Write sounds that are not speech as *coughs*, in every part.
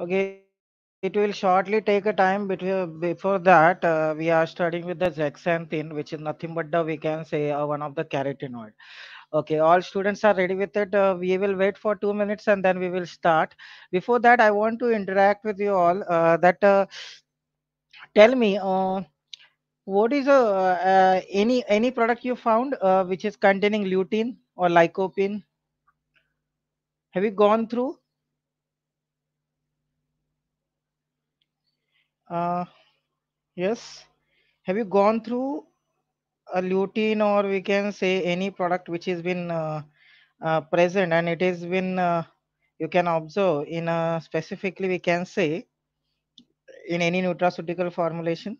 Okay, it will shortly take a time before that uh, we are starting with the zeaxanthin, which is nothing but the we can say uh, one of the carotenoid. Okay, all students are ready with it. Uh, we will wait for two minutes and then we will start. Before that, I want to interact with you all. Uh, that uh, tell me uh, what is uh, any any product you found uh, which is containing lutein or lycopene have you gone through Uh, yes. Have you gone through a lutein or we can say any product which has been uh, uh, present and it has been uh, you can observe in a specifically we can say in any nutraceutical formulation?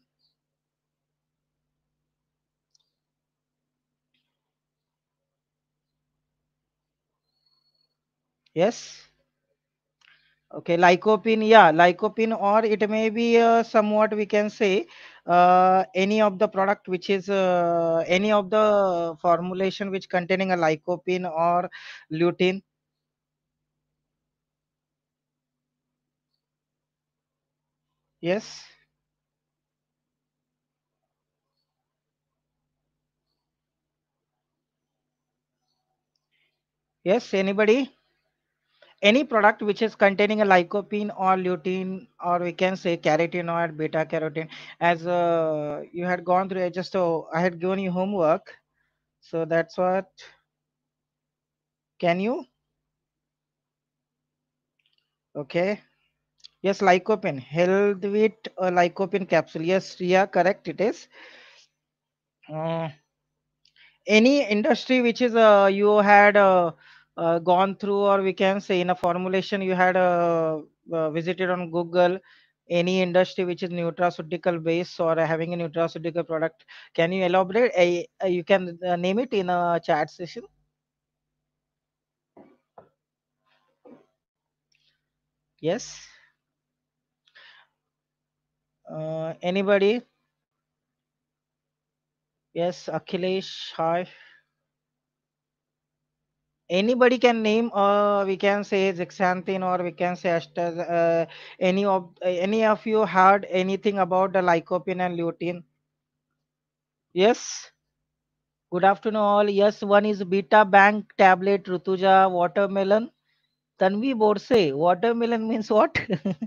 Yes okay lycopene yeah lycopene or it may be uh, somewhat we can say uh, any of the product which is uh, any of the formulation which containing a lycopene or lutein yes yes anybody any product which is containing a lycopene or lutein or we can say carotenoid beta carotene as uh, you had gone through just oh, i had given you homework so that's what can you okay yes lycopene held with a lycopene capsule yes yeah correct it is uh, any industry which is uh, you had uh, uh, gone through or we can say in a formulation you had uh, uh, visited on google any industry which is nutraceutical based or having a nutraceutical product can you elaborate uh, you can uh, name it in a chat session yes uh, anybody yes akhilesh hi anybody can name uh, we can say zixanthin or we can say astaz, uh, any of any of you heard anything about the lycopene and lutein yes good afternoon all yes one is beta bank tablet rutuja watermelon tanvi borse watermelon means what *laughs*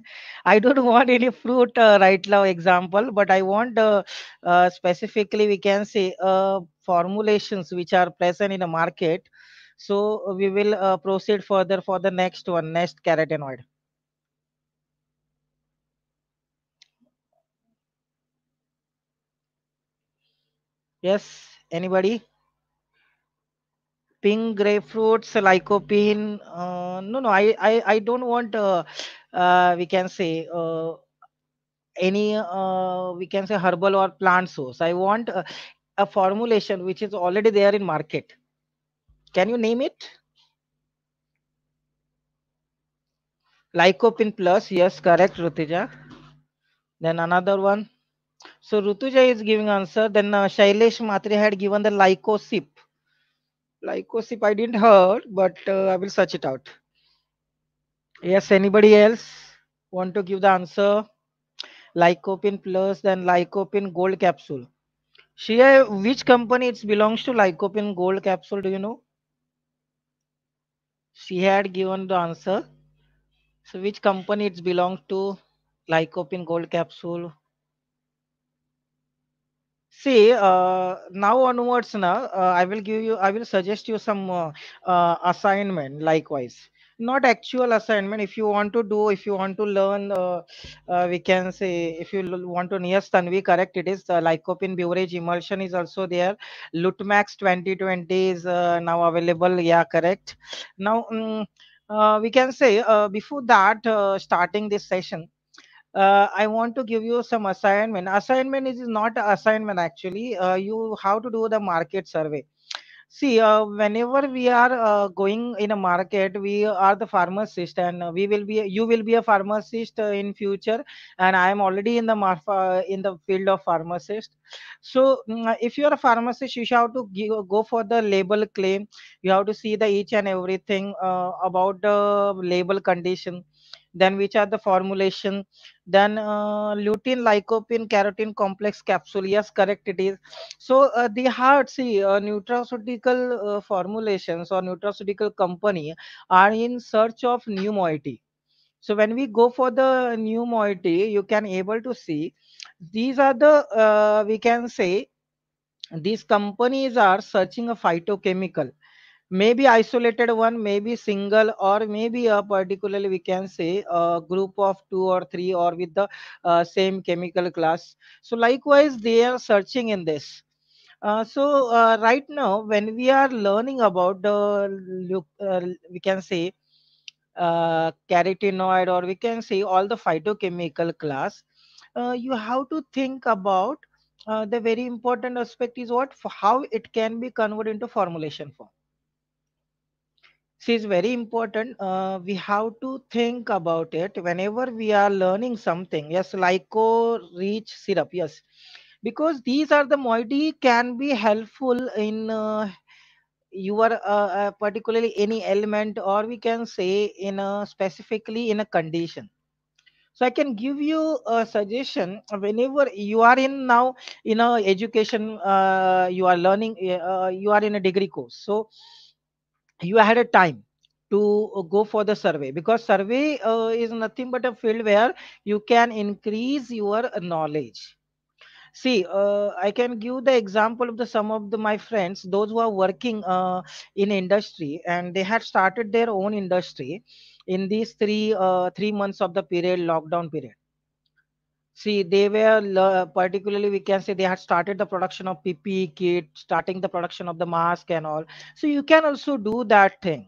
i don't want any fruit uh, right now example but i want uh, specifically we can say uh, formulations which are present in the market so we will uh, proceed further for the next one, next carotenoid. Yes, anybody? Pink grapefruits, lycopene. Uh, no, no, I, I, I don't want. Uh, uh, we can say uh, any uh, we can say herbal or plant source i want a, uh, a, formulation which is already there in market can you name it? Lycopene plus, yes, correct, Rutuja. Then another one. So Rutuja is giving answer. Then uh, Shailesh Matre had given the lycosip. Lycosip, I didn't heard, but uh, I will search it out. Yes, anybody else want to give the answer? Lycopene plus, then lycopene gold capsule. Shia, which company it belongs to lycopene gold capsule? Do you know? she had given the answer. So which company belong to? Lycopene gold capsule. See, uh, now onwards, now uh, I will give you, I will suggest you some uh, uh assignment likewise not actual assignment if you want to do if you want to learn uh, uh, we can say if you want to yes tanvi correct it is the lycopene beverage emulsion is also there lutmax 2020 is uh, now available yeah correct now um, we can say uh, before that uh, starting this session uh, I want to give you some assignment. Assignment is not assignment actually. Uh, you how to do the market survey. See, uh, whenever we are uh, going in a market, we are the pharmacist, and we will be. You will be a pharmacist uh, in future, and I am already in the marfa uh, in the field of pharmacist. So, mm, uh, if you are a pharmacist, you have to give, go for the label claim. You have to see the each and everything uh, about the label condition then which are the formulation then uh, lutein lycopene carotene complex capsule yes correct it is so uh, the heart see uh, nutraceutical uh, formulations or nutraceutical company are in search of new moiety so when we go for the new moiety you can able to see these are the uh, we can say these companies are searching a phytochemical maybe isolated one maybe single or maybe a particularly we can say a group of two or three or with the uh, same chemical class so likewise they are searching in this uh, so uh, right now when we are learning about the uh, we can say uh, carotenoid or we can say all the phytochemical class uh, you have to think about the very important aspect is what how it can be converted into formulation form See, it's very important. Uh, we have to think about it whenever we are learning something. Yes, lyco reach syrup. Yes, because these are the moiety can be helpful in uh, your uh, uh, particularly any element, or we can say in a specifically in a condition. So I can give you a suggestion whenever you are in now in a education, uh, you are learning, uh, you are in a degree course. So you had a time to uh, go for the survey because survey uh, is nothing but a field where you can increase your knowledge see uh, i can give the example of the some of the, my friends those who are working uh, in industry and they had started their own industry in these three uh, three months of the period lockdown period see they were uh, particularly we can say they had started the production of ppe kit starting the production of the mask and all so you can also do that thing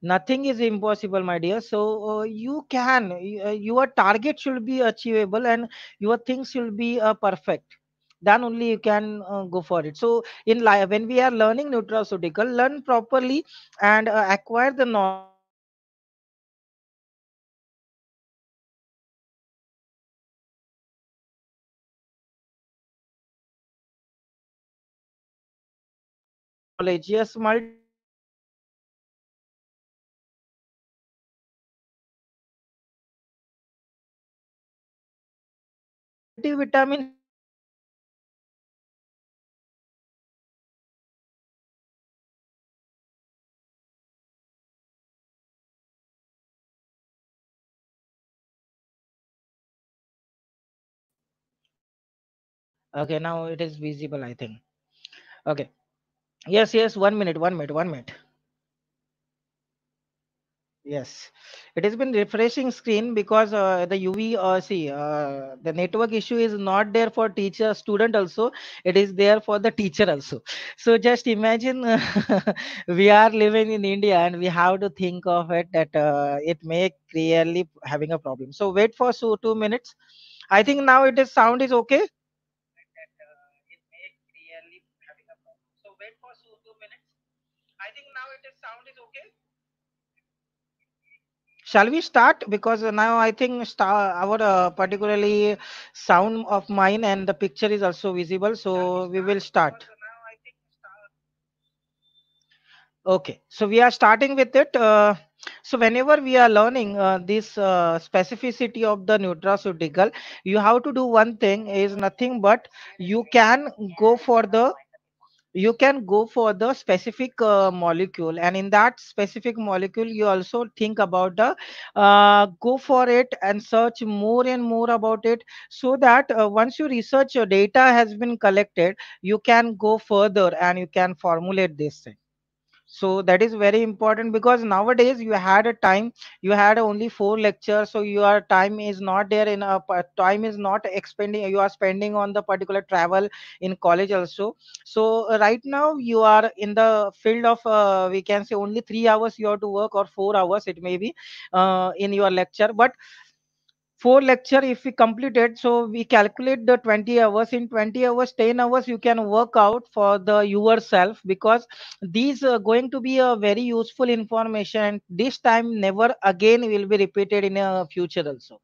nothing is impossible my dear so uh, you can uh, your target should be achievable and your things should be uh, perfect then only you can uh, go for it so in life when we are learning nutraceutical learn properly and uh, acquire the knowledge Yes, multi vitamin. okay now it is visible i think okay yes yes one minute one minute one minute yes it has been refreshing screen because uh, the uv uh, see uh, the network issue is not there for teacher student also it is there for the teacher also so just imagine *laughs* we are living in india and we have to think of it that uh, it may clearly having a problem so wait for so two minutes i think now it is sound is okay shall we start because now i think star, our uh, particularly sound of mine and the picture is also visible so we, we will start okay so we are starting with it uh, so whenever we are learning uh, this uh, specificity of the nutraceutical you have to do one thing is nothing but you can go for the you can go for the specific uh, molecule and in that specific molecule you also think about the uh, go for it and search more and more about it so that uh, once you research your data has been collected you can go further and you can formulate this thing so that is very important because nowadays you had a time you had only four lectures so your time is not there in a time is not expending you are spending on the particular travel in college also so uh, right now you are in the field of uh, we can say only three hours you have to work or four hours it may be uh, in your lecture but four lecture if we completed so we calculate the 20 hours in 20 hours 10 hours you can work out for the yourself because these are going to be a very useful information this time never again will be repeated in a future also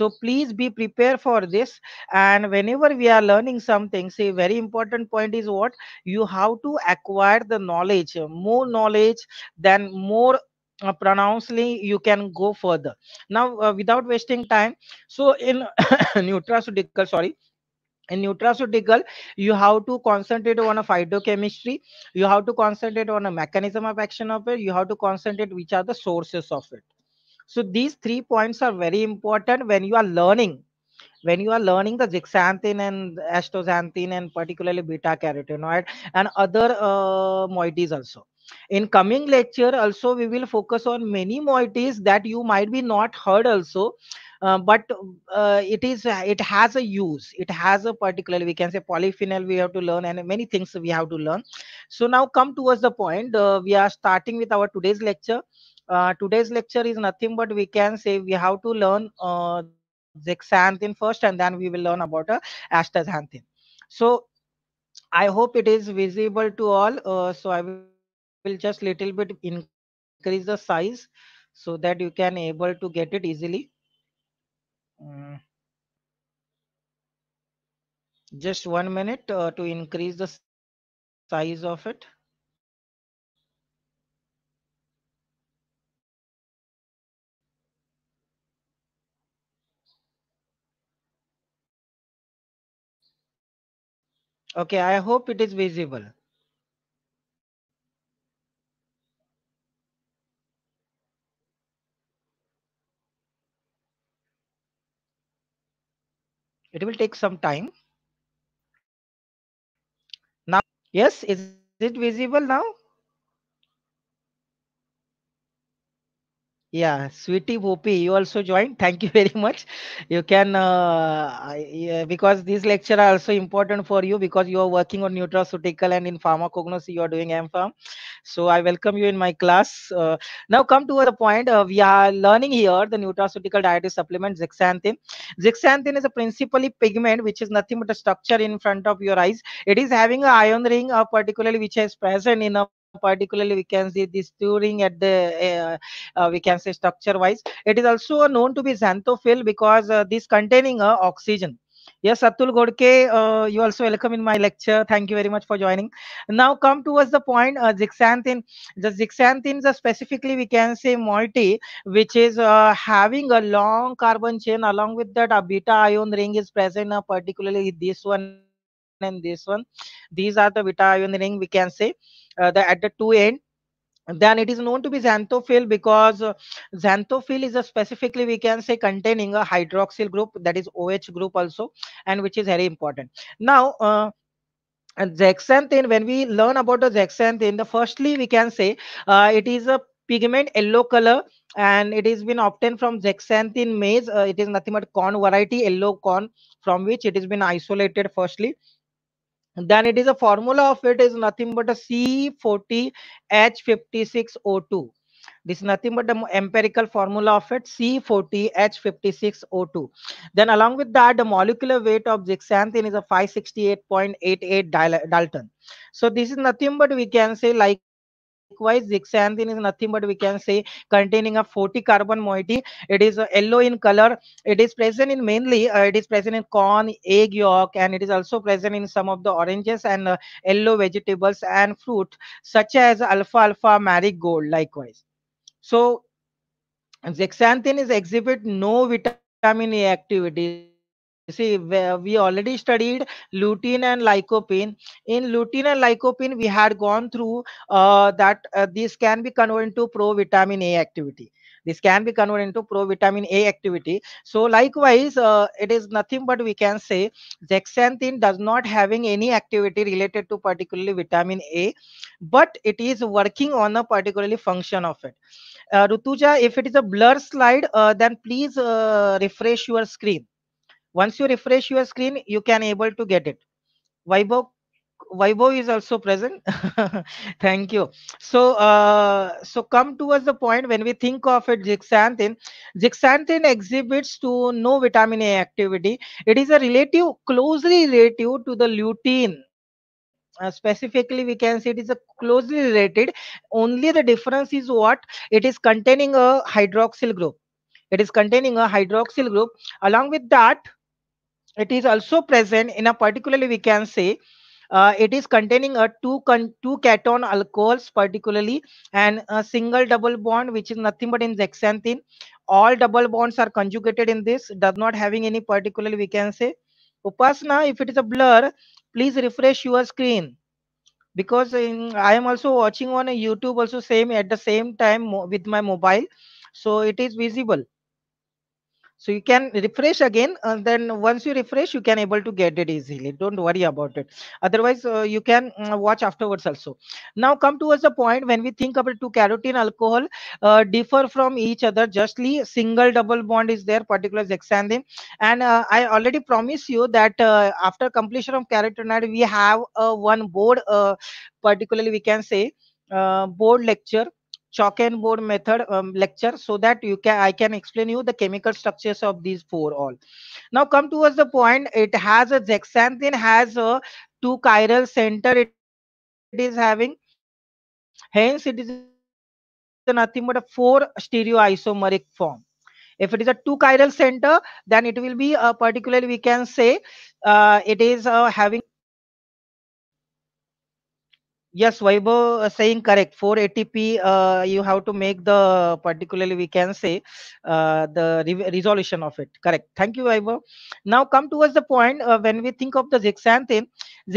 so please be prepared for this and whenever we are learning something say very important point is what you have to acquire the knowledge more knowledge than more uh, pronouncedly you can go further now uh, without wasting time so in *coughs* nutraceutical sorry in nutraceutical you have to concentrate on a phytochemistry you have to concentrate on a mechanism of action of it you have to concentrate which are the sources of it so these three points are very important when you are learning when you are learning the xanthine and astaxanthin and particularly beta carotenoid and other uh, moieties also in coming lecture also we will focus on many moieties that you might be not heard also uh, but uh, it is it has a use it has a particular we can say polyphenol we have to learn and many things we have to learn so now come towards the point uh, we are starting with our today's lecture uh, today's lecture is nothing but we can say we have to learn uh, zeaxanthin first and then we will learn about uh, astaxanthin so i hope it is visible to all uh, so i will will just little bit increase the size so that you can able to get it easily mm. just one minute uh, to increase the size of it okay i hope it is visible it will take some time now yes is it visible now Yeah, Sweetie Bopi, you also joined. Thank you *laughs* very much. You can, uh, yeah, because these lecture are also important for you because you are working on nutraceutical and in pharmacognosy, you are doing MPharm. So I welcome you in my class. Uh, now come to the point. Uh, we are learning here the nutraceutical dietary supplement zixanthin. Zixanthin is a principally pigment which is nothing but a structure in front of your eyes. It is having an ion ring, uh, particularly which is present in a particularly we can see this during at the uh, uh, we can say structure wise it is also known to be xanthophyll because uh, this containing oxygen Yes, Atul Godke, uh, you also welcome in my lecture. Thank you very much for joining. Now come towards the point, uh, zixanthin. The zixanthins are specifically, we can say moiety, which is uh, having a long carbon chain. Along with that, a beta ion ring is present, uh, particularly this one and this one. These are the beta ion ring, we can say. Uh, the at the two end then it is known to be xanthophyll because uh, xanthophyll is a specifically we can say containing a hydroxyl group that is OH group also and which is very important. Now uh, when we learn about the xanthin, the firstly we can say uh, it is a pigment yellow color and it is been obtained from xanthin maize uh, it is nothing but corn variety yellow corn from which it has been isolated firstly then it is a formula of it is nothing but a C40H56O2. This is nothing but the empirical formula of it, C40H56O2. Then along with that, the molecular weight of zixanthine is a 568.88 Dalton. So this is nothing but we can say like Likewise, zeaxanthin is nothing but we can say containing a 40 carbon moiety. It is uh, yellow in color. It is present in mainly, uh, it is present in corn, egg yolk, and it is also present in some of the oranges and uh, yellow vegetables and fruit, such as alpha alpha marigold. Likewise, so zeaxanthin is exhibit no vitamin A activity see we already studied lutein and lycopene in lutein and lycopene we had gone through uh, that uh, can be converted into pro vitamin a activity this can be converted into pro vitamin a activity so likewise uh, it is nothing but we can say zeaxanthin does not having any activity related to particularly vitamin a but it is working on a particularly function of it uh, rutuja if it is a blur slide uh, then please uh, refresh your screen once you refresh your screen you can able to get it Weibo Weibo is also present. *laughs* Thank you. So, uh, so come towards the point when we think of it, zixanthin. Zixanthin exhibits to no vitamin A activity. It is a relative, closely relative to the lutein. Uh, specifically, we can say it is a closely related. Only the difference is what it is containing a hydroxyl group. It is containing a hydroxyl group. Along with that, it is also present in a particularly we can say uh, it is containing a two con two cation alcohols particularly and a single double bond which is nothing but in hexanthin all double bonds are conjugated in this does not having any particularly we can say upasna if it is a blur please refresh your screen because in, i am also watching on a youtube also same at the same time with my mobile so it is visible so you can refresh again and uh, then once you refresh you can able to get it easily don't worry about it otherwise uh, you can mm, watch afterwards also now come towards the point when we think about two carotene alcohol uh, differ from each other justly single double bond is there particular hexanthin and uh, i already promise you that uh, after completion of carotenoid we have one board particularly we can say board lecture chalk and board method um, lecture so that you can i can explain you the chemical structures of these four all now come towards the point it has a zexanthin has a two chiral center it is having hence it is nothing but a four stereoisomeric form if it is a two chiral center then it will be a uh, particularly we can say uh, it is uh, having yes Weibo uh, saying correct 480p uh, you have to make the particularly we can say uh, the re resolution of it correct thank you Weibo now come towards the point uh, when we think of the zixanthin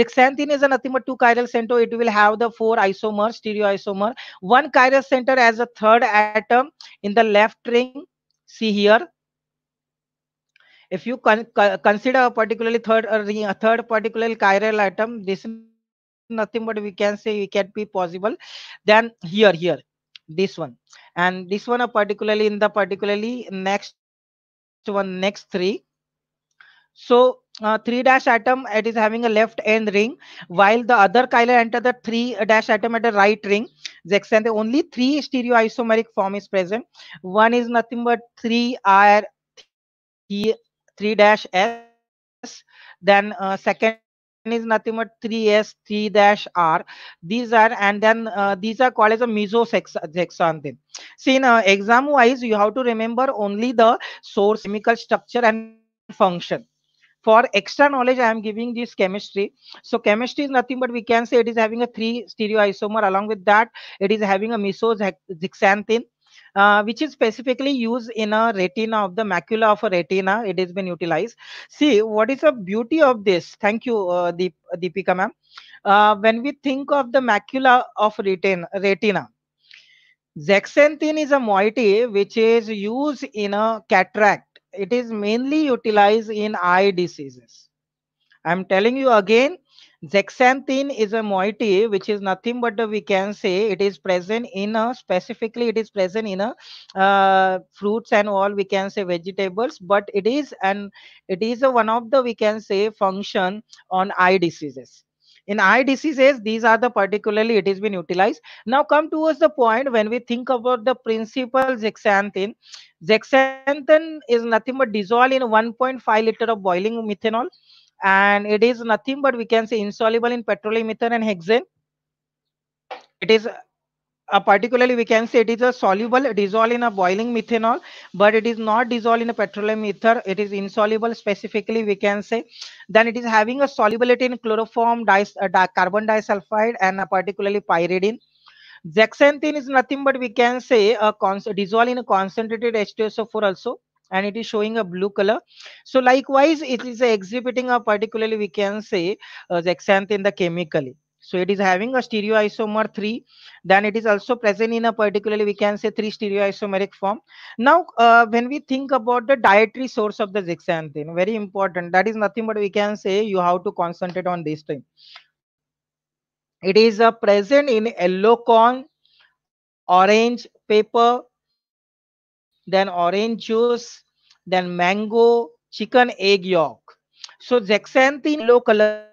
zixanthin is nothing but two chiral center it will have the four isomer stereoisomer one chiral center as a third atom in the left ring see here if you con consider a particularly third uh, a third particular chiral atom this nothing but we can say it can be possible Then here here this one and this one are particularly in the particularly next one next three so uh, three dash atom it is having a left end ring while the other chiral enter the three dash atom at the right ring and the only three stereoisomeric form is present one is nothing but three r three dash s then uh, second is nothing but 3s 3 dash r these are and then uh, these are called as a then see in uh, exam wise you have to remember only the source chemical structure and function for extra knowledge i am giving this chemistry so chemistry is nothing but we can say it is having a three stereoisomer along with that it is having a mesohexanthin uh, which is specifically used in a retina of the macula of a retina. It has been utilized. See, what is the beauty of this? Thank you, uh, Deep, Deepika ma'am. Uh, when we think of the macula of retin retina, Zaxanthin is a moiety which is used in a cataract. It is mainly utilized in eye diseases. I'm telling you again, Zexanthin is a moiety which is nothing but uh, we can say it is present in a specifically it is present in a uh, fruits and all we can say vegetables but it is and it is a one of the we can say function on eye diseases in eye diseases these are the particularly it has been utilized now come towards the point when we think about the principal zexanthin zexanthin is nothing but dissolved in 1.5 liter of boiling methanol and it is nothing but we can say insoluble in petroleum ether and hexane it is a uh, particularly we can say it is a soluble dissolved in a boiling methanol but it is not dissolved in a petroleum ether it is insoluble specifically we can say then it is having a solubility in chloroform dis uh, carbon disulfide and uh, particularly pyridine Zeaxanthin is nothing but we can say a dissolve in a concentrated H2SO4 also and it is showing a blue color so likewise it is exhibiting a particularly we can say uh, xanthin the chemically so it is having a stereoisomer 3 then it is also present in a particularly we can say 3 stereoisomeric form now uh, when we think about the dietary source of the zeaxanthin very important that is nothing but we can say you have to concentrate on this thing it is uh, present in yellow corn orange pepper then orange juice, then mango, chicken egg yolk. So zeaxanthin yellow color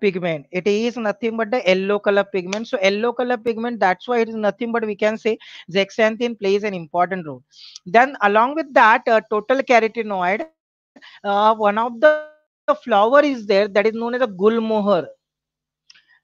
pigment. It is nothing but the yellow color pigment. So yellow color pigment, that's why it is nothing but we can say zeaxanthin plays an important role. Then along with that, uh, total carotenoid, uh, one of the, the flower is there that is known as a gulmohar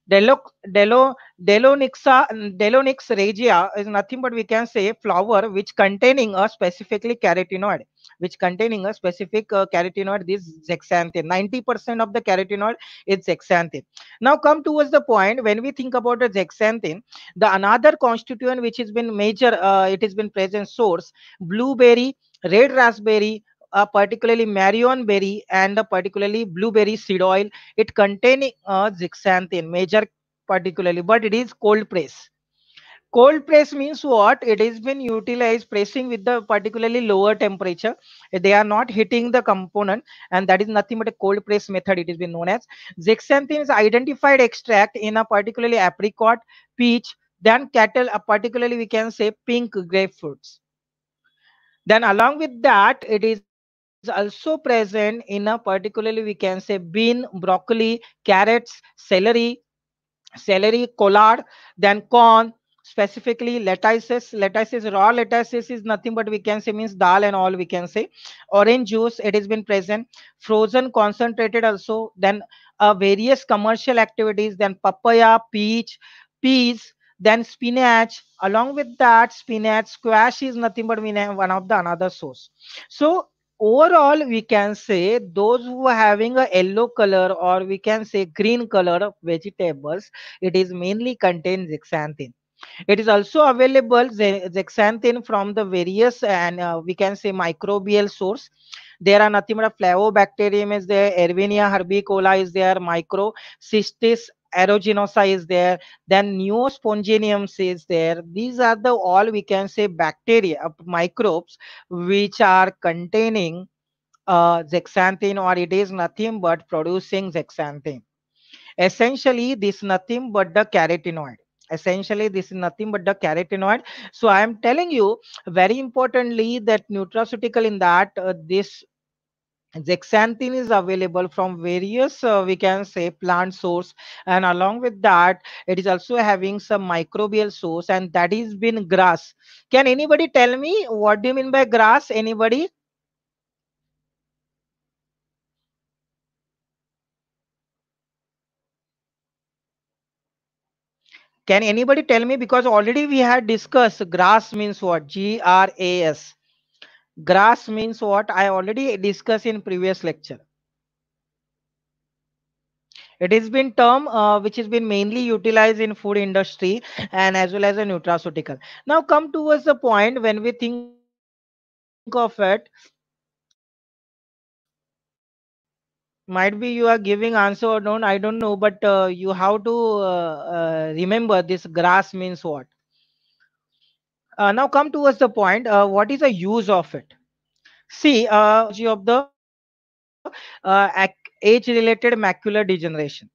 Delo, Delo, Delonixa, Delonix regia is nothing but we can say flower which containing a specifically carotenoid, which containing a specific uh, carotenoid, this zexanthin. 90% of the carotenoid is zexanthin. Now come towards the point when we think about the zexanthin, the another constituent which has been major, uh, it has been present source, blueberry, red raspberry, uh, particularly marion berry and uh, particularly blueberry seed oil it containing uh, zeaxanthin major particularly but it is cold press cold press means what it has been utilized pressing with the particularly lower temperature they are not hitting the component and that is nothing but a cold press method it has been known as zeaxanthin is identified extract in a particularly apricot peach then cattle uh, particularly we can say pink grapefruits then along with that it is is also present in a particularly we can say bean broccoli carrots celery celery collard then corn specifically lettuces lettuces raw lettuces is nothing but we can say means dal and all we can say orange juice it has been present frozen concentrated also then uh, various commercial activities then papaya peach peas then spinach along with that spinach squash is nothing but one of the another source so overall we can say those who are having a yellow color or we can say green color of vegetables it is mainly contains xanthin it is also available xanthin from the various and uh, we can say microbial source there are nothing but flavobacterium is there erwinia herbicola is there micro cystis Aerogenosa is there then neosponginiums is there these are the all we can say bacteria uh, microbes which are containing uh, or it is nothing but producing zeaxanthin. essentially this nothing but the carotenoid essentially this is nothing but the carotenoid so i am telling you very importantly that nutraceutical in that uh, this Zexanthin is available from various, uh, we can say, plant source. And along with that, it is also having some microbial source and that is been grass. Can anybody tell me what do you mean by grass? Anybody? Can anybody tell me? Because already we had discussed grass means what? G-R-A-S grass means what i already discussed in previous lecture it has been term uh, which has been mainly utilized in food industry and as well as a nutraceutical now come towards the point when we think of it might be you are giving answer or don't i don't know but uh, you have to uh, uh remember this grass means what uh, now come towards the point. Uh, what is the use of it? See, uh, of the uh, age-related macular degeneration.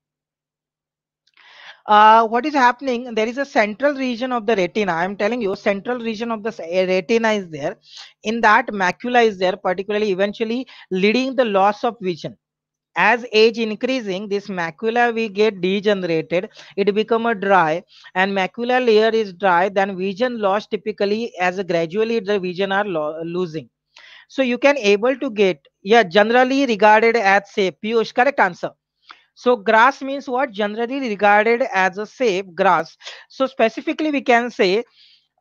Uh, what is happening there is a central region of the retina i'm telling you central region of the eh, retina is there in that macula is there particularly eventually leading the loss of vision as age increasing this macula we get degenerated it become a dry and macula layer is dry then vision loss typically as gradually the vision are lo losing so you can able to get yeah generally regarded as safe piyush correct answer so grass means what generally regarded as a safe grass so specifically we can say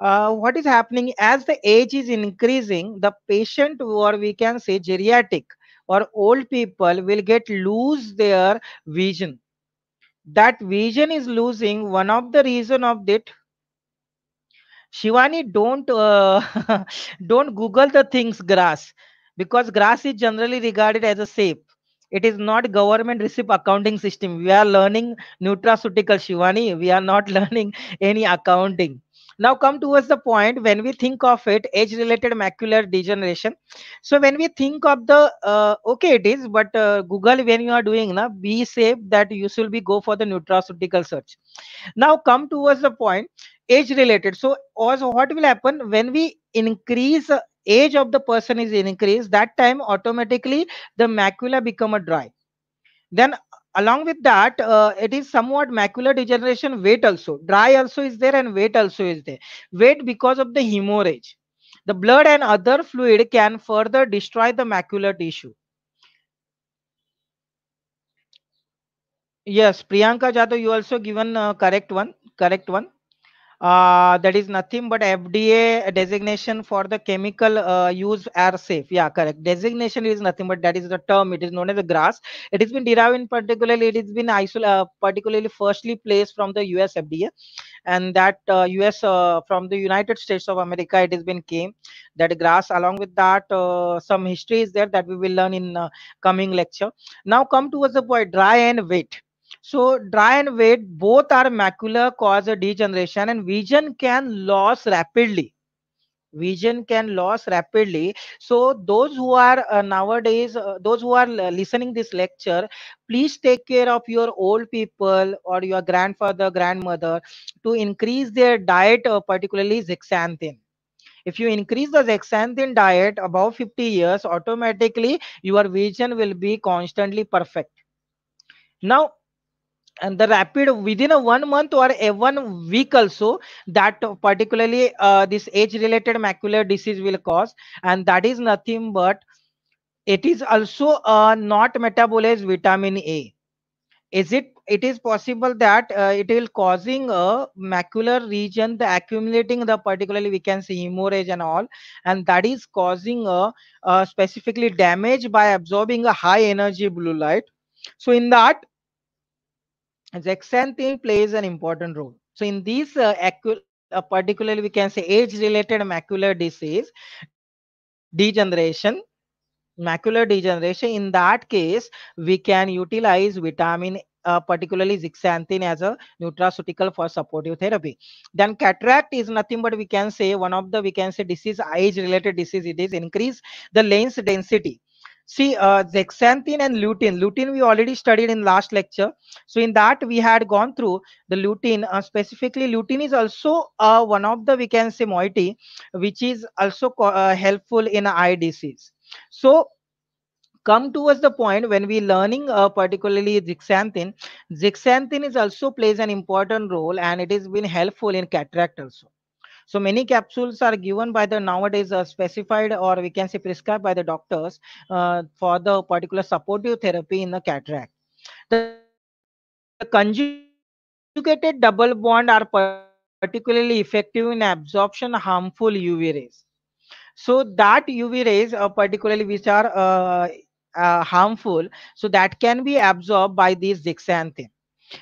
uh, what is happening as the age is increasing the patient or we can say geriatric or old people will get lose their vision that vision is losing one of the reason of that shivani don't uh, *laughs* don't google the things grass because grass is generally regarded as a safe it is not government receipt accounting system we are learning nutraceutical shivani we are not *laughs* learning any accounting now come towards the point when we think of it age related macular degeneration so when we think of the uh, okay it is but uh, google when you are doing now be safe that you should be go for the nutraceutical search now come towards the point age related so also what will happen when we increase uh, age of the person is increased that time automatically the macula become a dry then along with that uh, it is somewhat macular degeneration weight also dry also is there and weight also is there weight because of the hemorrhage the blood and other fluid can further destroy the macular tissue yes priyanka Jado, you also given uh, correct one correct one uh, that is nothing but FDA designation for the chemical uh, use are safe. Yeah, correct. Designation is nothing but that is the term. It is known as the grass. It has been derived in particularly, it has been isol uh, particularly firstly placed from the US FDA and that US uh, uh, from the United States of America, it has been came that grass along with that uh, some history is there that we will learn in coming lecture. Now come towards the point dry and wet so dry and wet both are macular cause degeneration and vision can lose rapidly vision can loss rapidly so those who are uh, nowadays uh, those who are uh, listening this lecture please take care of your old people or your grandfather grandmother to increase their diet uh, particularly zeaxanthin if you increase the zeaxanthin diet above 50 years automatically your vision will be constantly perfect now and the rapid within a one month or a one week also that particularly uh, this age related macular disease will cause and that is nothing but it is also uh, not metabolized vitamin a is it it is possible that uh, it will causing a macular region the accumulating the particularly we can see hemorrhage and all and that is causing a, a uh, specifically damage by absorbing a high energy blue light so in that Zeaxanthin plays an important role. So in these uh, uh, particularly we can say age-related macular disease degeneration, macular degeneration. In that case, we can utilize vitamin uh, particularly zeaxanthin as a nutraceutical for supportive therapy then cataract is nothing but we can say one of the we can say disease age related disease it is increase the lens density See, uh, xanthine and lutein. Lutein we already studied in last lecture. So in that we had gone through the lutein. Uh, specifically, lutein is also uh, one of the we can say moiety, which is also uh, helpful in eye disease. So come towards the point when we learning uh, particularly zixanthin. Zixanthin is also plays an important role and it has been helpful in cataract also. So many capsules are given by the nowadays uh, specified or we can say prescribed by the doctors uh, for the particular supportive therapy in the cataract. The, the conjugated double bond are particularly effective in absorption harmful UV rays. So that UV rays, uh, particularly which are uh, uh, harmful, so that can be absorbed by this zeaxanthin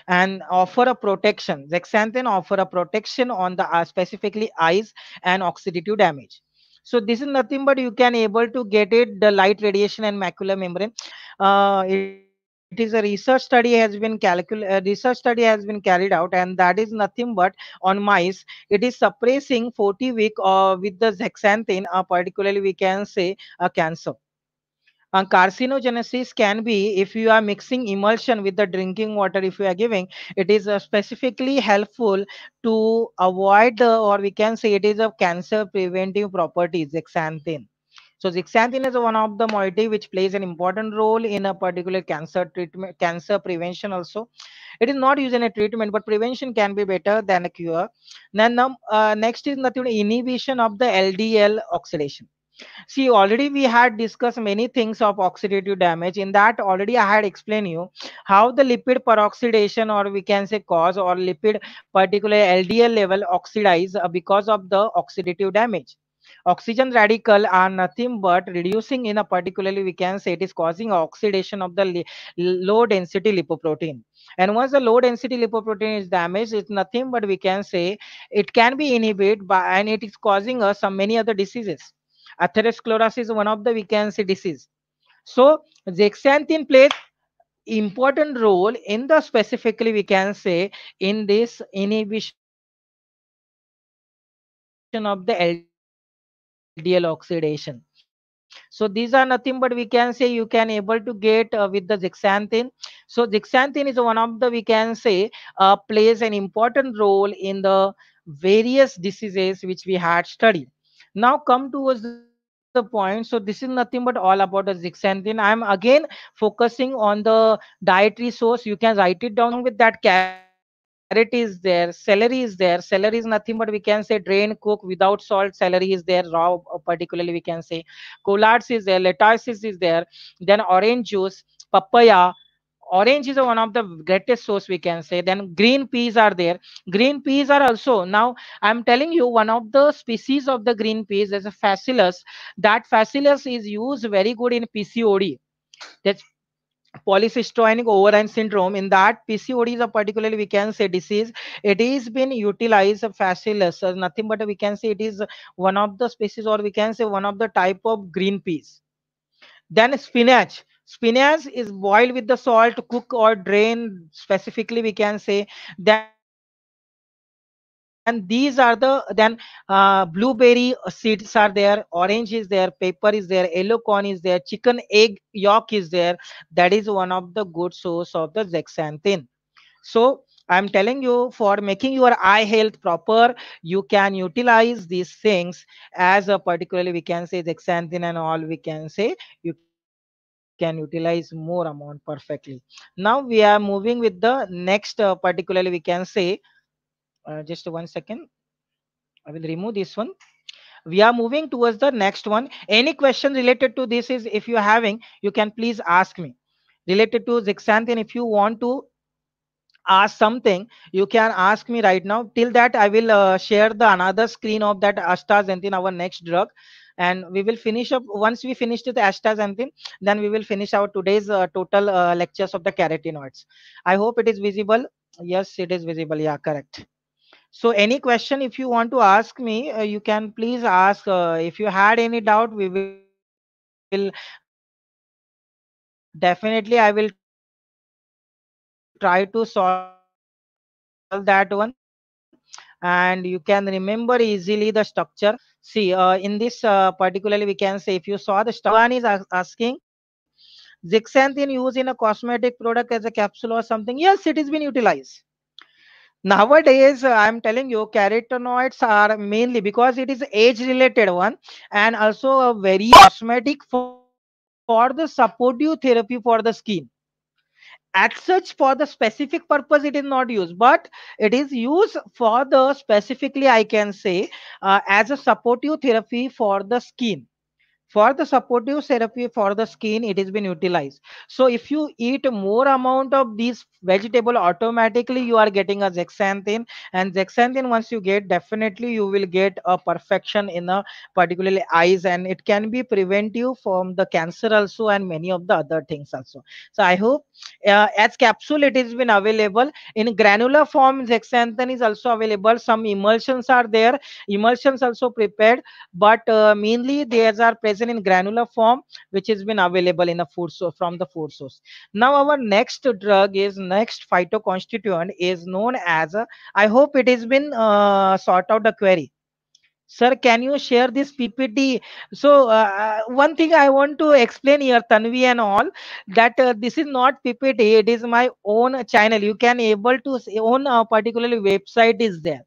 and offer a protection zexanthin offer a protection on the uh, specifically eyes and oxidative damage so this is nothing but you can able to get it the light radiation and macular membrane uh, it, it is a research study has been calculated uh, research study has been carried out and that is nothing but on mice it is suppressing 40 week uh, with the zexanthin uh, particularly we can say a uh, cancer uh, carcinogenesis can be if you are mixing emulsion with the drinking water if you are giving it is uh, specifically helpful to avoid or we can say it is a cancer preventive properties. Xanthine. so xanthine is one of the moiety which plays an important role in a particular cancer treatment cancer prevention also it is not used in a treatment but prevention can be better than a cure then um, next is nothing inhibition of the ldl oxidation see already we had discussed many things of oxidative damage in that already i had explained you how the lipid peroxidation or we can say cause or lipid particular ldl level oxidize uh, because of the oxidative damage oxygen radical are nothing but reducing in a particularly we can say it is causing oxidation of the low density lipoprotein and once the low density lipoprotein is damaged it's nothing but we can say it can be inhibited by and it is causing us some many other diseases atherosclerosis is one of the we can say disease so zeaxanthin plays important role in the specifically we can say in this inhibition of the LDL oxidation. So these are nothing but we can say you can able to get uh, with the zeaxanthin. So zeaxanthin is one of the we can say uh, plays an important role in the various diseases which we had studied now come towards the point so this is nothing but all about the then i'm again focusing on the dietary source you can write it down with that carrot is there celery is there celery is nothing but we can say drain cook without salt celery is there raw uh, particularly we can say collards is there lettuce is there then orange juice papaya orange is one of the greatest source we can say then green peas are there green peas are also now i'm telling you one of the species of the green peas is a facillus that facillus is used very good in pcod that's polycystic ovarian syndrome in that pcod is a particularly we can say disease it is been utilized facillus nothing but we can say it is one of the species or we can say one of the type of green peas then spinach spinach is boiled with the salt cook or drain specifically we can say that and these are the then uh, blueberry seeds are there orange is there pepper is there yellow corn is there chicken egg yolk is there that is one of the good source of the zeaxanthin so i'm telling you for making your eye health proper you can utilize these things as a particularly we can say zeaxanthin and all we can say you can utilize more amount perfectly. Now we are moving with the next uh, particularly we can say uh, just one second. I will remove this one. We are moving towards the next one. Any question related to this is if you're having, you can please ask me. Related to Zixanthin, if you want to ask something you can ask me right now till that i will uh, share the another screen of that astaxanthin our next drug and we will finish up once we finish the astaxanthin then we will finish our today's uh, total uh, lectures of the carotenoids i hope it is visible yes it is visible yeah correct so any question if you want to ask me uh, you can please ask uh, if you had any doubt we will, will definitely i will try to solve that one and you can remember easily the structure See, uh, in this uh, particularly, we can say if you saw the Stavan is asking, zixanthin used in a cosmetic product as a capsule or something. Yes, it has been utilized. Nowadays, uh, I'm telling you, carotenoids are mainly because it is age-related one and also a very cosmetic for, for the supportive therapy for the skin at such for the specific purpose it is not used but it is used for the specifically i can say uh, as a supportive therapy for the skin for the supportive therapy for the skin it has been utilized so if you eat more amount of these vegetable automatically you are getting a zeaxanthin and zeaxanthin once you get definitely you will get a perfection in a particularly eyes and it can be prevent you from the cancer also and many of the other things also so i hope uh, as capsule it has been available in granular form zeaxanthin is also available some emulsions are there emulsions also prepared but uh, mainly these are present in granular form which has been available in a food source from the food source now our next drug is next phytoconstituent is known as a, uh, I hope it has been uh, sort out the query sir can you share this ppt so uh, uh, one thing i want to explain here tanvi and all that uh, this is not ppt it is my own channel you can able to own a uh, particular website is there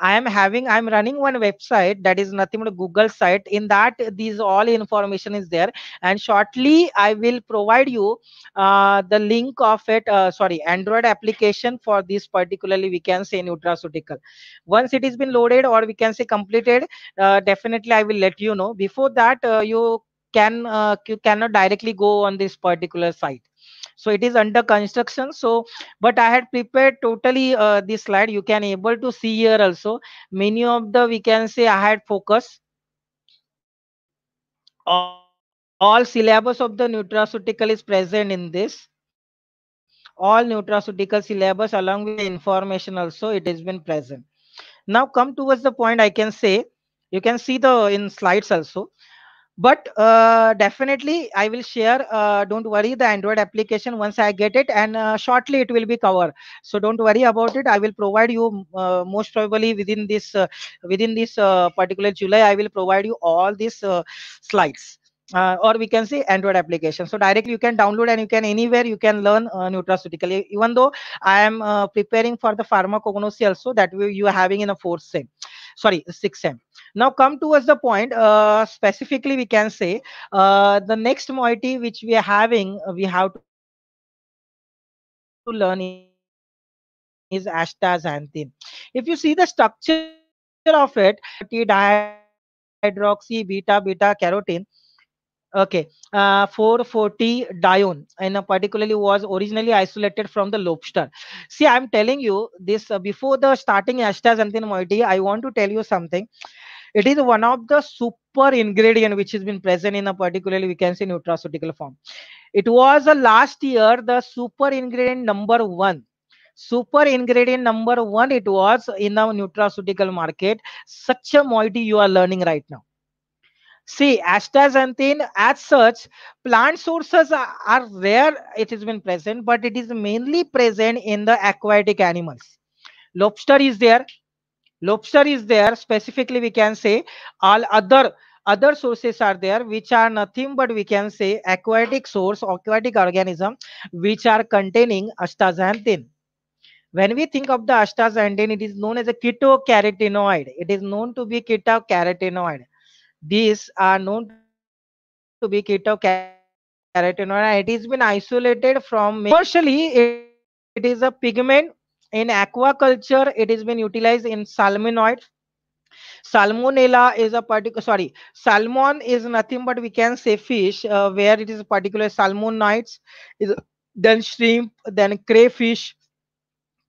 i am having i'm running one website that is nothing but google site in that these all information is there and shortly i will provide you uh, the link of it uh, sorry android application for this particularly we can say nutraceutical once it is been loaded or we can say completed uh, definitely i will let you know before that uh, you can uh, you cannot directly go on this particular site so it is under construction so but i had prepared totally uh, this slide you can able to see here also many of the we can say i had focus all, all syllabus of the nutraceutical is present in this all nutraceutical syllabus along with information also it has been present now come towards the point i can say you can see the in slides also but uh, definitely i will share uh, don't worry the android application once i get it and uh, shortly it will be covered so don't worry about it i will provide you uh, most probably within this uh, within this uh, particular july i will provide you all these slides or we can say android application so directly you can download and you can anywhere you can learn nutraceutical even though i am preparing for the pharmacognosy also that we, you are having in a fourth sem sorry sixth sem now come towards the point uh, specifically we can say uh, the next moiety which we are having uh, we have to learn is astaxanthin if you see the structure of it t dihydroxy beta beta carotene okay uh, 440 dione and particularly was originally isolated from the lobster see i'm telling you this uh, before the starting astaxanthin moiety i want to tell you something it is one of the super ingredient which has been present in a particularly we can say nutraceutical form it was a last year the super ingredient number one super ingredient number one it was in the nutraceutical market such a moiety you are learning right now see astaxanthin as such plant sources are, are rare it has been present but it is mainly present in the aquatic animals lobster is there lobster is there specifically we can say all other other sources are there which are nothing but we can say aquatic source aquatic organism which are containing astaxanthin when we think of the astaxanthin it is known as a keto carotenoid. it is known to be keto carotenoid. these are known to be keto it has been isolated from commercially it is a pigment in aquaculture it has been utilized in salmonoid. salmonella is a particular sorry salmon is nothing but we can say fish uh, where it is particular salmonites is then shrimp then crayfish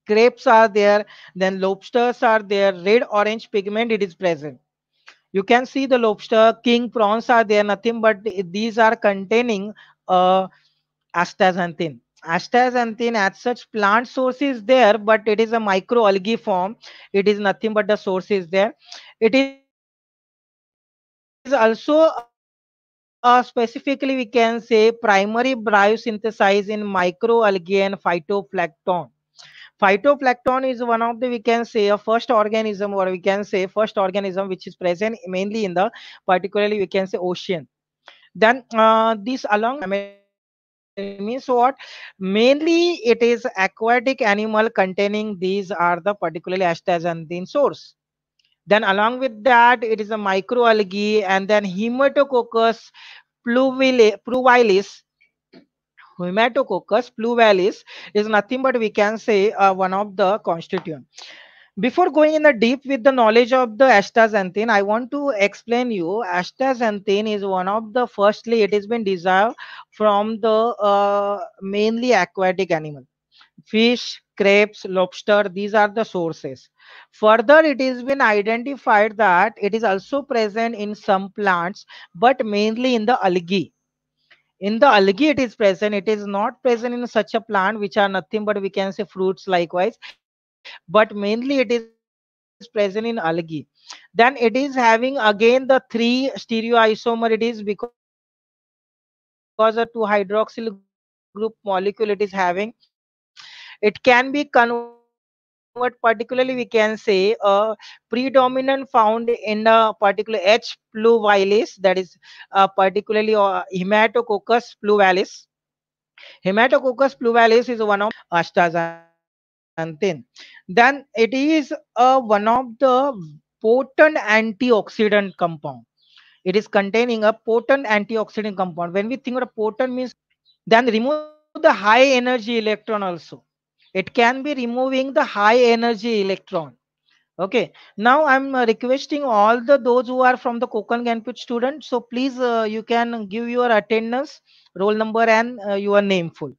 Grapes are there then lobsters are there red orange pigment it is present you can see the lobster king prawns are there nothing but these are containing uh, astaxanthin astaxanthin as such plant source is there but it is a microalgae form it is nothing but the source is there it is also uh, specifically we can say primary biosynthesized in microalgae and phytoplankton phytoplankton is one of the we can say a first organism or we can say first organism which is present mainly in the particularly we can say ocean then uh, this along I mean, means what mainly it is aquatic animal containing these are the particularly astaxanthin source then along with that it is a microalgae and then hematococcus pluvialis hematococcus pluvialis is nothing but we can say uh, one of the constituent before going in the deep with the knowledge of the astaxanthin i want to explain you astaxanthin is one of the firstly it has been derived from the uh, mainly aquatic animal fish crabs lobster these are the sources further it has been identified that it is also present in some plants but mainly in the algae in the algae it is present it is not present in such a plant which are nothing but we can say fruits likewise but mainly it is present in algae then it is having again the three stereoisomer it is because because a two hydroxyl group molecule it is having it can be converted particularly we can say a predominant found in a particular h pluvialis that is uh, particularly uh, hematococcus pluvialis hematococcus pluvialis is one of astaza and thin then it is uh, one of the potent antioxidant compound it is containing a potent antioxidant compound when we think of potent means then remove the high energy electron also it can be removing the high energy electron okay now i'm requesting all the those who are from the kokan ganput student so please uh, you can give your attendance roll number and uh, your name full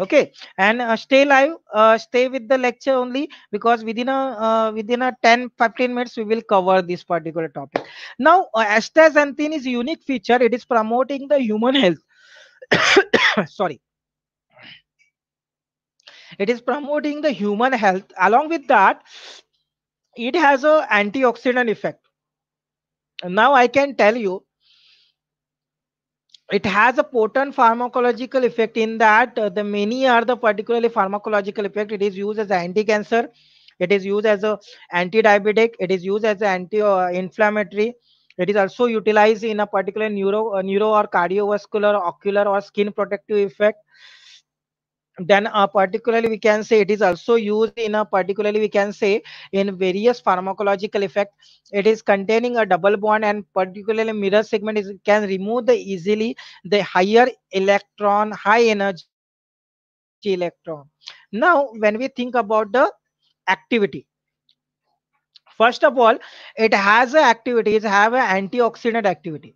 okay and uh, stay live uh, stay with the lecture only because within a uh, within a 10 15 minutes we will cover this particular topic now uh, astaxanthin is unique feature it is promoting the human health *coughs* sorry it is promoting the human health along with that it has a antioxidant effect now i can tell you it has a potent pharmacological effect in that uh, the many are the particularly pharmacological effect it is used as anti-cancer it is used as a anti-diabetic it is used as anti-inflammatory uh, it is also utilized in a particular neuro uh, neuro or cardiovascular ocular or skin protective effect then uh, particularly we can say it is also used in a particularly we can say in various pharmacological effect it is containing a double bond and particularly mirror segment is can remove the easily the higher electron high energy electron now when we think about the activity first of all it has a activity it have an antioxidant activity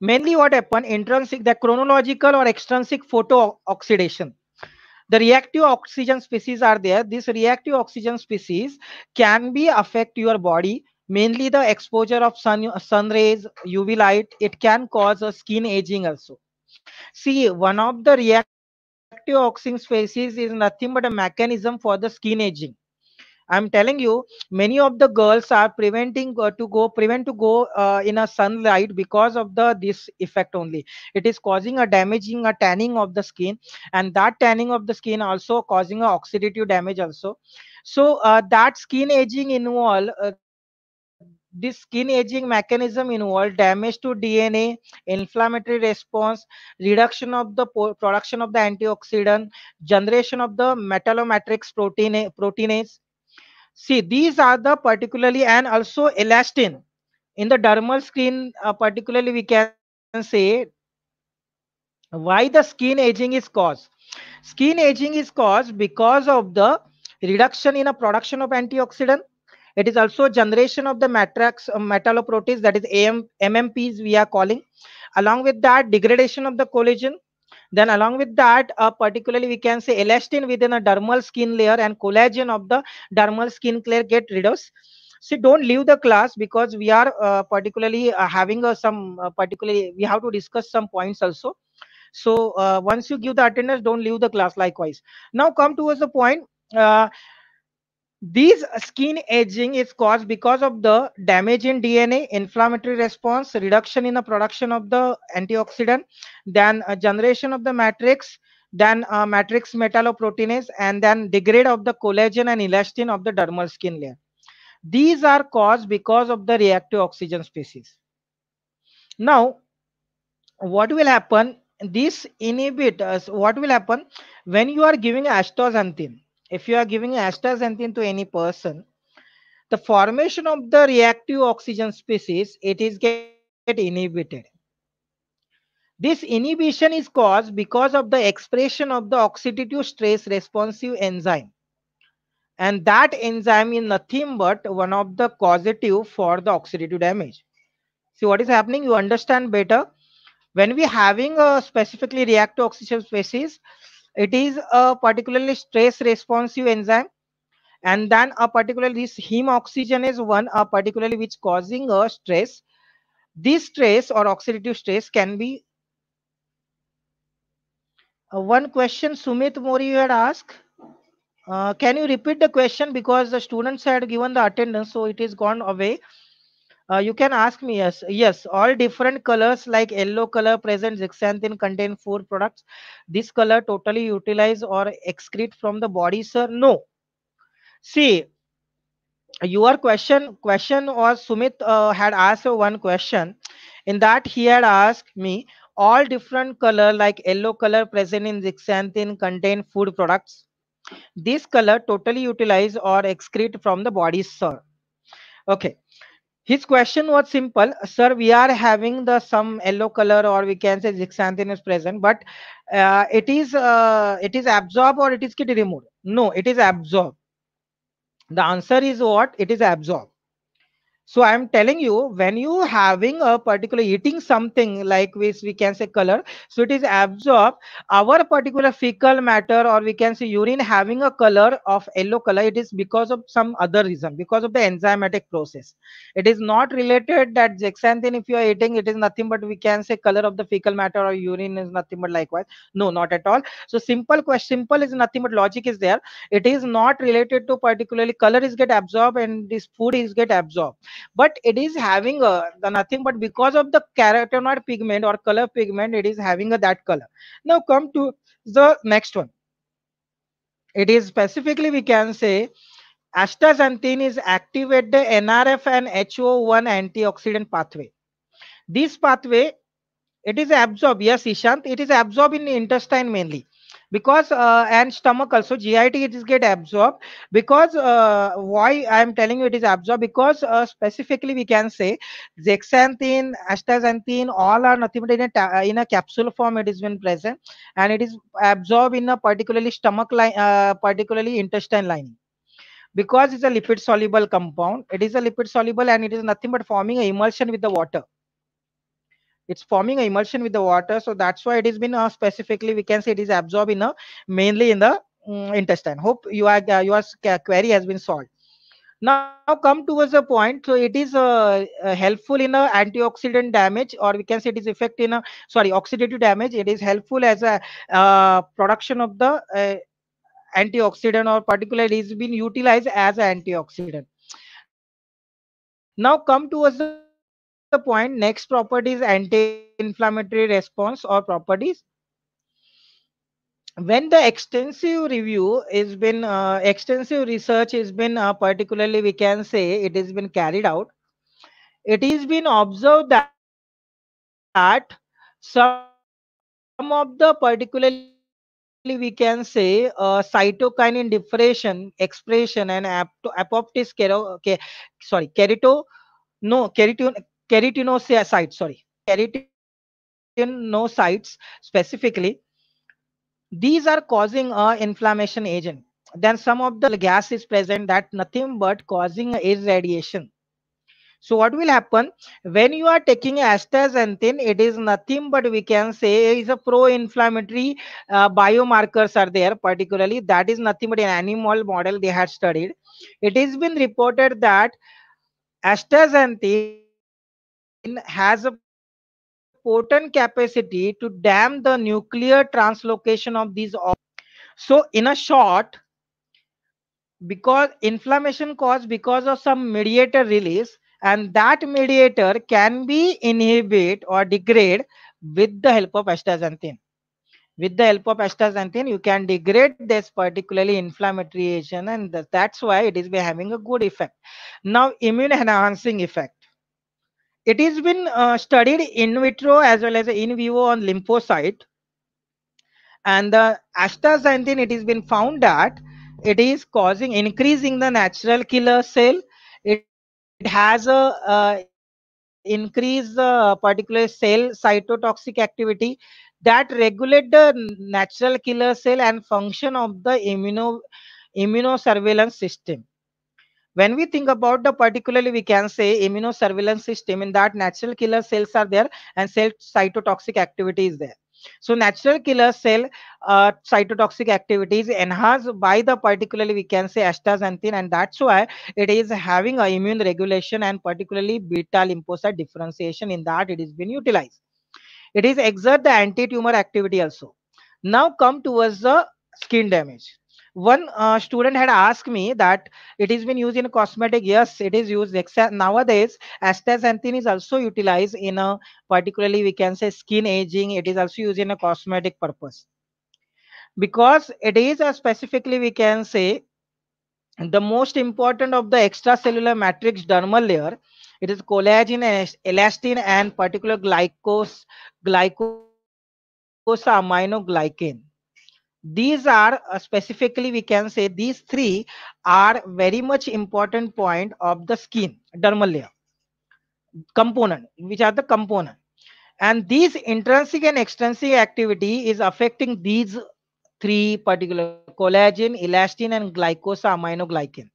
mainly what happen intrinsic the chronological or extrinsic photo oxidation the reactive oxygen species are there this reactive oxygen species can be affect your body mainly the exposure of sun sun rays uv light it can cause a skin aging also see one of the reactive oxygen species is nothing but a mechanism for the skin aging i'm telling you many of the girls are preventing uh, to go prevent to go uh, in a sunlight because of the this effect only it is causing a damaging a tanning of the skin and that tanning of the skin also causing a oxidative damage also so uh, that skin aging involve uh, this skin aging mechanism involve damage to dna inflammatory response reduction of the production of the antioxidant generation of the metallomatrix protein proteinase see these are the particularly and also elastin in the dermal skin uh, particularly we can say why the skin aging is caused skin aging is caused because of the reduction in a production of antioxidant it is also generation of the matrix uh, metalloproteins that is AM, mmps we are calling along with that degradation of the collagen then along with that, uh, particularly we can say elastin within a dermal skin layer and collagen of the dermal skin layer get rid of don't leave the class because we are uh, particularly uh, having uh, some uh, particularly we have to discuss some points also so uh, once you give the attendance don't leave the class likewise now come towards the point uh, these skin aging is caused because of the damage in dna inflammatory response reduction in the production of the antioxidant then generation of the matrix then uh, matrix metalloproteinase and then degrade of the collagen and elastin of the dermal skin layer these are caused because of the reactive oxygen species now what will happen this inhibit what will happen when you are giving astaxanthin if you are giving astaxanthin to any person, the formation of the reactive oxygen species, it is get inhibited. This inhibition is caused because of the expression of the oxidative stress responsive enzyme. And that enzyme is nothing but one of the causative for the oxidative damage. See what is happening? You understand better. When we having a specifically reactive oxygen species, it is a particularly stress responsive enzyme and then a particular this heme oxygen is one a particularly which causing a stress this stress or oxidative stress can be uh, one question sumit mori you had asked uh, can you repeat the question because the students had given the attendance so it is gone away uh, you can ask me yes yes all different colors like yellow color present zixanthin contain four products this color totally utilize or excrete from the body sir no see your question question or sumit uh, had asked one question in that he had asked me all different color like yellow color present in zixanthin contain food products this color totally utilize or excrete from the body sir okay his question was simple sir we are having the some yellow color or we can say zixanthin is present but uh, it is uh, it is absorbed or it is get removed no it is absorbed the answer is what it is absorbed so i'm telling you when you having a particular eating something like which we can say color so it is absorbed our particular fecal matter or we can say urine having a color of yellow color it is because of some other reason because of the enzymatic process it is not related that zeaxanthin if you are eating it is nothing but we can say color of the fecal matter or urine is nothing but likewise no not at all so simple question simple is nothing but logic is there it is not related to particularly color is get absorbed and this food is get absorbed but it is having a, the nothing but because of the carotenoid pigment or color pigment it is having a, that color now come to the next one it is specifically we can say astaxanthin is activate the nrf and ho1 antioxidant pathway this pathway it is absorbed yes ishant it is absorbed in intestine mainly because uh, and stomach also GIT it is get absorbed because uh, why I am telling you it is absorbed because uh, specifically we can say zexanthine, astaxanthine, all are nothing but in a, uh, in a capsule form it is been present and it is absorbed in a particularly stomach line uh, particularly intestine lining because it's a lipid soluble compound it is a lipid soluble and it is nothing but forming an emulsion with the water it's forming an emulsion with the water so that's why it has been uh, specifically we can say it is absorbed in a mainly in the um, intestine hope you are uh, your query has been solved now come towards the point so it is uh, uh, helpful in a antioxidant damage or we can say it is effect in a sorry oxidative damage it is helpful as a uh, production of the uh, antioxidant or particular has being utilized as an antioxidant now come towards the the point next property is anti-inflammatory response or properties when the extensive review is been uh, extensive research has been uh, particularly we can say it has been carried out it is been observed that, that some of the particularly we can say uh, cytokine differentiation expression and apoptosis sorry kerato no kerato keratinocytes sorry keratinocytes specifically these are causing a inflammation agent then some of the gas is present that nothing but causing is radiation. so what will happen when you are taking astaxanthin? It is nothing but we can say is a pro-inflammatory uh, biomarkers are there. Particularly that is nothing but an animal model they had studied. It has been reported that astaxanthin has a potent capacity to damp the nuclear translocation of these. So, in a short, because inflammation caused because of some mediator release, and that mediator can be inhibit or degrade with the help of astaxanthin. With the help of astaxanthin, you can degrade this particularly inflammatory agent, and that's why it is having a good effect. Now, immune enhancing effect it has been uh, studied in vitro as well as in vivo on lymphocyte. And the astaxanthin, it has been found that it is causing increasing the natural killer cell. It, it has a uh, increase the particular cell cytotoxic activity that regulate the natural killer cell and function of the immuno immunosurveillance system when we think about the particularly we can say immunosurveillance system in that natural killer cells are there and cell cytotoxic activity is there so natural killer cell uh, cytotoxic activity is enhanced by the particularly we can say astaxanthin and that's why it is having a immune regulation and particularly beta lymphocyte differentiation in that it is being utilized. It is exert the anti-tumor activity also. Now come towards the skin damage one uh, student had asked me that it is been used in cosmetic yes it is used nowadays astaxanthin is also utilized in a particularly we can say skin aging it is also used in a cosmetic purpose because it is a specifically we can say the most important of the extracellular matrix dermal layer it is collagen and elastin and particular glycosaminoglycan these are uh, specifically we can say these three are very much important point of the skin dermal layer component which are the component and these intrinsic and extrinsic activity is affecting these three particular collagen elastin and glycosaminoglycan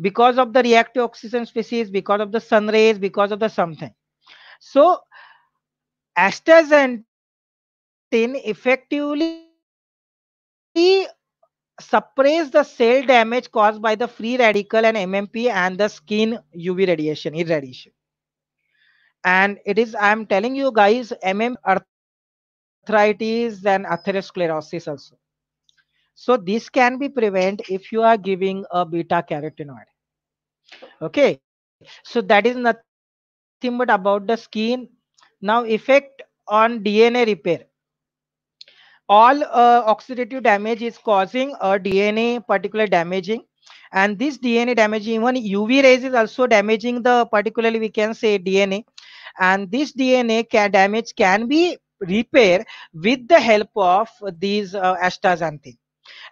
because of the reactive oxygen species because of the sun rays because of the something so astaxanthin effectively suppress the cell damage caused by the free radical and MMP and the skin UV radiation irradiation. And it is, I'm telling you guys, MM arthritis and atherosclerosis also. So this can be prevent if you are giving a beta carotenoid. Okay. So that is nothing but about the skin. Now effect on DNA repair all uh, oxidative damage is causing a DNA particular damaging and this DNA damaging even UV rays is also damaging the particularly we can say DNA and this DNA can damage can be repaired with the help of these uh, astaxanthin.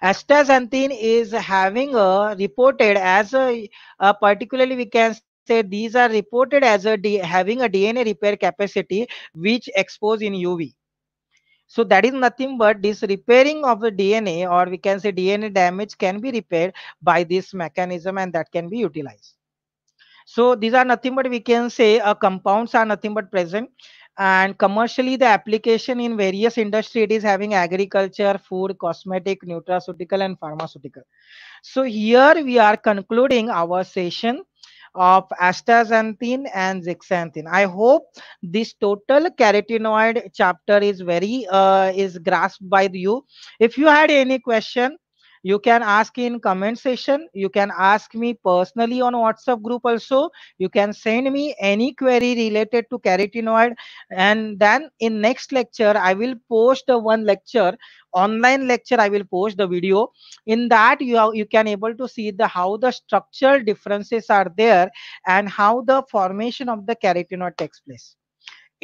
Astaxanthin is having a reported as a, a particularly we can say these are reported as a having a DNA repair capacity which expose in UV so that is nothing but this repairing of the DNA or we can say DNA damage can be repaired by this mechanism and that can be utilized. So these are nothing but we can say uh, compounds are nothing but present and commercially the application in various industries is having agriculture food cosmetic nutraceutical and pharmaceutical so here we are concluding our session of astaxanthin and zeaxanthin. I hope this total carotenoid chapter is very uh, is grasped by you. If you had any question, you can ask in comment session. You can ask me personally on WhatsApp group also. You can send me any query related to carotenoid. And then in next lecture, I will post one lecture online lecture i will post the video in that you are, you can able to see the how the structural differences are there and how the formation of the carotenoid takes place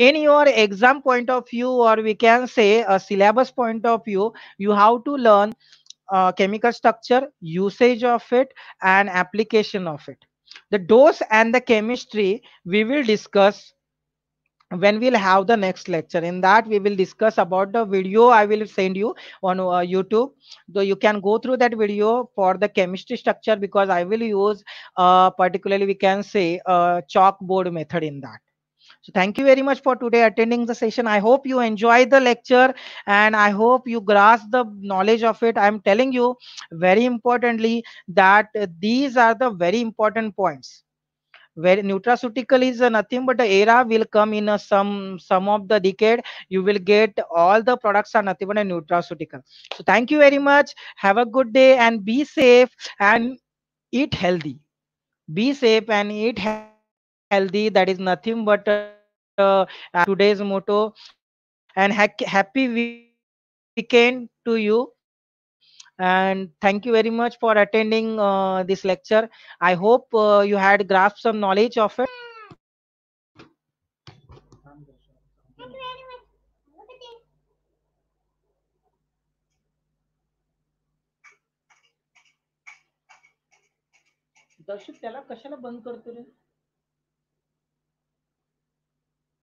in your exam point of view or we can say a syllabus point of view you have to learn uh, chemical structure usage of it and application of it the dose and the chemistry we will discuss when we'll have the next lecture in that we will discuss about the video i will send you on uh, youtube so you can go through that video for the chemistry structure because i will use uh, particularly we can say uh, chalkboard method in that so thank you very much for today attending the session i hope you enjoy the lecture and i hope you grasp the knowledge of it i'm telling you very importantly that these are the very important points where nutraceutical is nothing but the era will come in some some of the decade you will get all the products are nothing but a nutraceutical so thank you very much have a good day and be safe and eat healthy be safe and eat healthy that is nothing but uh, today's motto and ha happy weekend to you and thank you very much for attending uh, this lecture i hope uh, you had grasped some knowledge of it त्याला कशाला बंद करतो रे